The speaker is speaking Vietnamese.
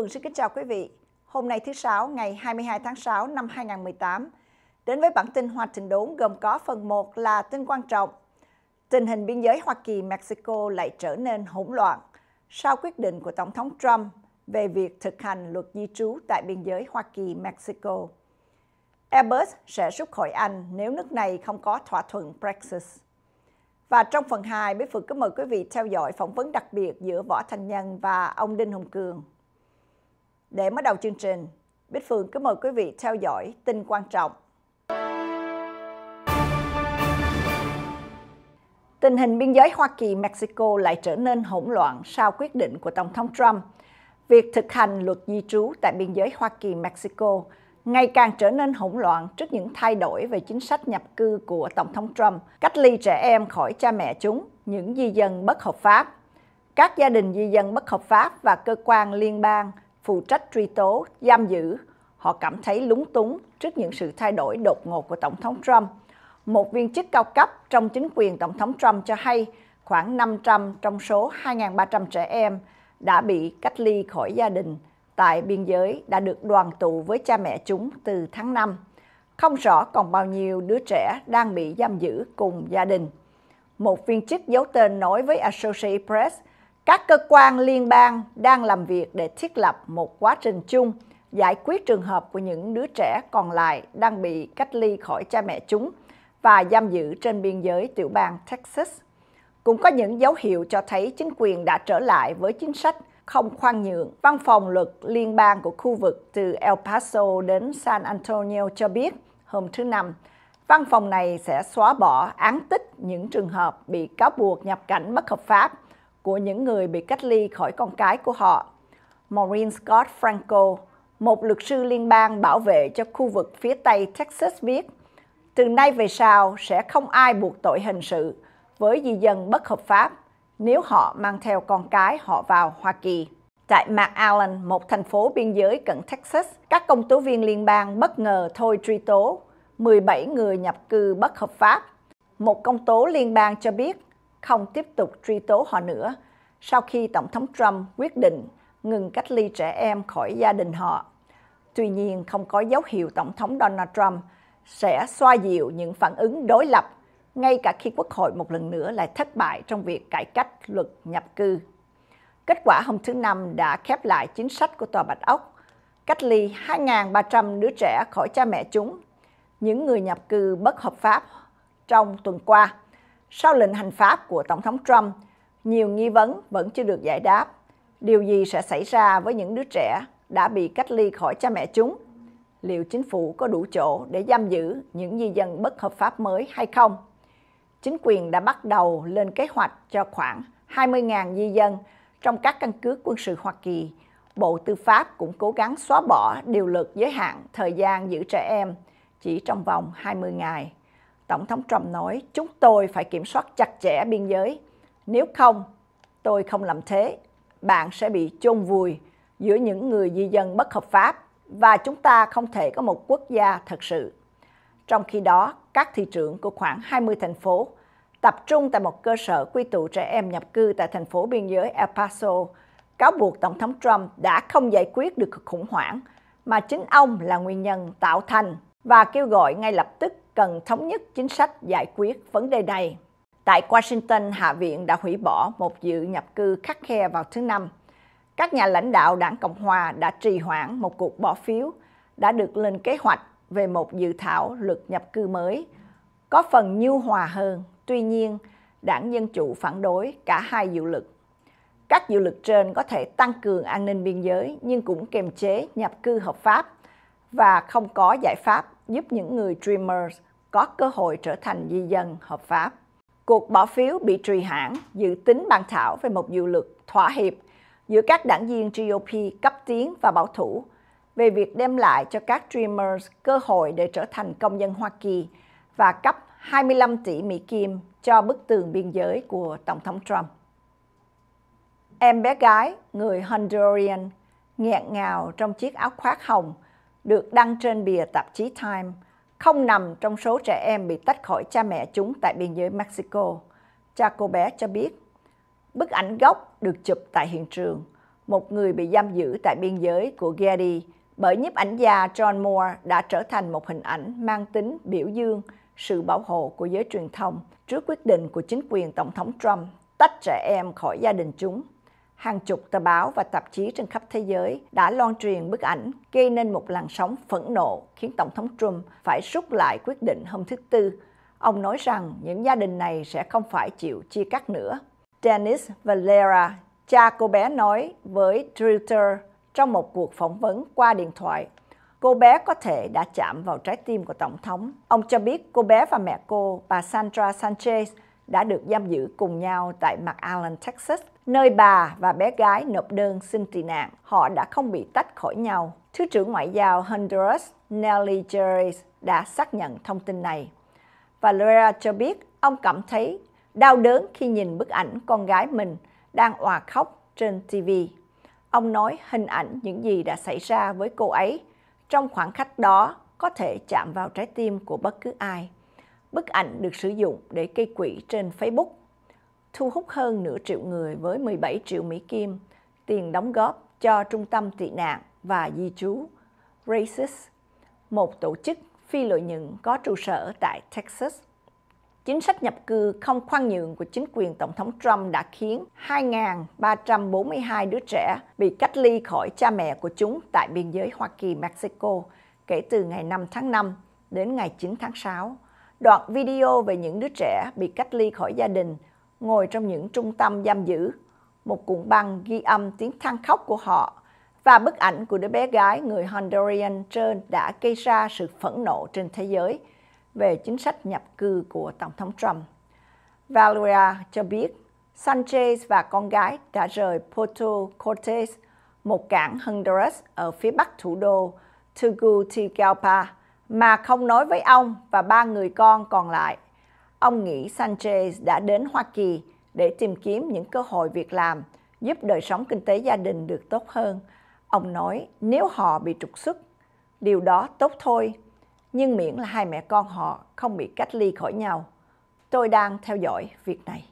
Phương xin kính chào quý vị. Hôm nay thứ Sáu, ngày 22 tháng 6 năm 2018, đến với bản tin Hoa Trình Đốn gồm có phần 1 là tin quan trọng. Tình hình biên giới Hoa Kỳ-Mexico lại trở nên hỗn loạn sau quyết định của Tổng thống Trump về việc thực hành luật di trú tại biên giới Hoa Kỳ-Mexico. Airbus sẽ rút khỏi Anh nếu nước này không có thỏa thuận Brexit. Và trong phần 2, bí Phượng kính mời quý vị theo dõi phỏng vấn đặc biệt giữa Võ Thành Nhân và ông Đinh Hùng Cường. Để mở đầu chương trình, Bích Phương kính mời quý vị theo dõi tin quan trọng. Tình hình biên giới Hoa Kỳ-Mexico lại trở nên hỗn loạn sau quyết định của Tổng thống Trump. Việc thực hành luật di trú tại biên giới Hoa Kỳ-Mexico ngày càng trở nên hỗn loạn trước những thay đổi về chính sách nhập cư của Tổng thống Trump, cách ly trẻ em khỏi cha mẹ chúng, những di dân bất hợp pháp. Các gia đình di dân bất hợp pháp và cơ quan liên bang phụ trách truy tố, giam giữ, họ cảm thấy lúng túng trước những sự thay đổi đột ngột của Tổng thống Trump. Một viên chức cao cấp trong chính quyền Tổng thống Trump cho hay khoảng 500 trong số 2.300 trẻ em đã bị cách ly khỏi gia đình tại biên giới đã được đoàn tụ với cha mẹ chúng từ tháng 5. Không rõ còn bao nhiêu đứa trẻ đang bị giam giữ cùng gia đình. Một viên chức giấu tên nói với Associated Press – các cơ quan liên bang đang làm việc để thiết lập một quá trình chung giải quyết trường hợp của những đứa trẻ còn lại đang bị cách ly khỏi cha mẹ chúng và giam giữ trên biên giới tiểu bang Texas. Cũng có những dấu hiệu cho thấy chính quyền đã trở lại với chính sách không khoan nhượng. Văn phòng luật liên bang của khu vực từ El Paso đến San Antonio cho biết hôm thứ Năm, văn phòng này sẽ xóa bỏ án tích những trường hợp bị cáo buộc nhập cảnh bất hợp pháp – của những người bị cách ly khỏi con cái của họ. Maureen Scott Franco, một luật sư liên bang bảo vệ cho khu vực phía Tây Texas viết, từ nay về sau sẽ không ai buộc tội hình sự với di dân bất hợp pháp nếu họ mang theo con cái họ vào Hoa Kỳ. Tại McAllen, một thành phố biên giới cận Texas, các công tố viên liên bang bất ngờ thôi truy tố 17 người nhập cư bất hợp pháp. Một công tố liên bang cho biết không tiếp tục truy tố họ nữa sau khi Tổng thống Trump quyết định ngừng cách ly trẻ em khỏi gia đình họ. Tuy nhiên, không có dấu hiệu Tổng thống Donald Trump sẽ xoa dịu những phản ứng đối lập, ngay cả khi Quốc hội một lần nữa lại thất bại trong việc cải cách luật nhập cư. Kết quả hôm thứ Năm đã khép lại chính sách của Tòa Bạch Ốc, cách ly 2.300 đứa trẻ khỏi cha mẹ chúng, những người nhập cư bất hợp pháp trong tuần qua. Sau lệnh hành pháp của Tổng thống Trump, nhiều nghi vấn vẫn chưa được giải đáp. Điều gì sẽ xảy ra với những đứa trẻ đã bị cách ly khỏi cha mẹ chúng? Liệu chính phủ có đủ chỗ để giam giữ những di dân bất hợp pháp mới hay không? Chính quyền đã bắt đầu lên kế hoạch cho khoảng 20.000 di dân trong các căn cứ quân sự Hoa Kỳ. Bộ Tư pháp cũng cố gắng xóa bỏ điều luật giới hạn thời gian giữ trẻ em chỉ trong vòng 20 ngày. Tổng thống Trump nói, chúng tôi phải kiểm soát chặt chẽ biên giới. Nếu không, tôi không làm thế. Bạn sẽ bị chôn vùi giữa những người di dân bất hợp pháp và chúng ta không thể có một quốc gia thật sự. Trong khi đó, các thị trưởng của khoảng 20 thành phố tập trung tại một cơ sở quy tụ trẻ em nhập cư tại thành phố biên giới El Paso, cáo buộc Tổng thống Trump đã không giải quyết được khủng hoảng mà chính ông là nguyên nhân tạo thành và kêu gọi ngay lập tức cần thống nhất chính sách giải quyết vấn đề này. Tại Washington, Hạ viện đã hủy bỏ một dự nhập cư khắc khe vào thứ Năm. Các nhà lãnh đạo đảng Cộng Hòa đã trì hoãn một cuộc bỏ phiếu đã được lên kế hoạch về một dự thảo luật nhập cư mới, có phần nhu hòa hơn. Tuy nhiên, đảng Dân Chủ phản đối cả hai dự luật. Các dự luật trên có thể tăng cường an ninh biên giới nhưng cũng kiềm chế nhập cư hợp pháp và không có giải pháp giúp những người Dreamers có cơ hội trở thành di dân hợp pháp. Cuộc bỏ phiếu bị trì hoãn dự tính bàn thảo về một dự luật thỏa hiệp giữa các đảng viên GOP cấp tiến và bảo thủ về việc đem lại cho các Dreamers cơ hội để trở thành công dân Hoa Kỳ và cấp 25 tỷ Mỹ Kim cho bức tường biên giới của Tổng thống Trump. Em bé gái, người Honduran, nghẹn ngào trong chiếc áo khoác hồng, được đăng trên bìa tạp chí Time – không nằm trong số trẻ em bị tách khỏi cha mẹ chúng tại biên giới Mexico. Cha cô bé cho biết, bức ảnh gốc được chụp tại hiện trường, một người bị giam giữ tại biên giới của Getty bởi nhiếp ảnh gia John Moore đã trở thành một hình ảnh mang tính biểu dương sự bảo hộ của giới truyền thông trước quyết định của chính quyền Tổng thống Trump tách trẻ em khỏi gia đình chúng hàng chục tờ báo và tạp chí trên khắp thế giới đã loan truyền bức ảnh gây nên một làn sóng phẫn nộ khiến Tổng thống Trump phải rút lại quyết định hôm thứ Tư. Ông nói rằng những gia đình này sẽ không phải chịu chia cắt nữa. Dennis Valera, cha cô bé nói với Twitter trong một cuộc phỏng vấn qua điện thoại. Cô bé có thể đã chạm vào trái tim của Tổng thống. Ông cho biết cô bé và mẹ cô, bà Sandra Sanchez, đã được giam giữ cùng nhau tại McAllen, Texas, nơi bà và bé gái nộp đơn xin tị nạn. Họ đã không bị tách khỏi nhau. Thứ trưởng Ngoại giao Honduras Nelly Jerez đã xác nhận thông tin này. Valera cho biết ông cảm thấy đau đớn khi nhìn bức ảnh con gái mình đang òa khóc trên TV. Ông nói hình ảnh những gì đã xảy ra với cô ấy trong khoảng khắc đó có thể chạm vào trái tim của bất cứ ai. Bức ảnh được sử dụng để gây quỹ trên Facebook, thu hút hơn nửa triệu người với 17 triệu Mỹ Kim, tiền đóng góp cho Trung tâm tị nạn và di trú Racist, một tổ chức phi lợi nhuận có trụ sở tại Texas. Chính sách nhập cư không khoan nhượng của chính quyền Tổng thống Trump đã khiến 2.342 đứa trẻ bị cách ly khỏi cha mẹ của chúng tại biên giới Hoa Kỳ-Mexico kể từ ngày 5 tháng 5 đến ngày 9 tháng 6 đoạn video về những đứa trẻ bị cách ly khỏi gia đình, ngồi trong những trung tâm giam giữ, một cuộn băng ghi âm tiếng than khóc của họ và bức ảnh của đứa bé gái người Honduran trên đã gây ra sự phẫn nộ trên thế giới về chính sách nhập cư của Tổng thống Trump. Valeria cho biết Sanchez và con gái đã rời Puerto Cortes, một cảng Honduras ở phía bắc thủ đô Tegucigalpa, mà không nói với ông và ba người con còn lại. Ông nghĩ Sanchez đã đến Hoa Kỳ để tìm kiếm những cơ hội việc làm, giúp đời sống kinh tế gia đình được tốt hơn. Ông nói nếu họ bị trục xuất, điều đó tốt thôi, nhưng miễn là hai mẹ con họ không bị cách ly khỏi nhau. Tôi đang theo dõi việc này.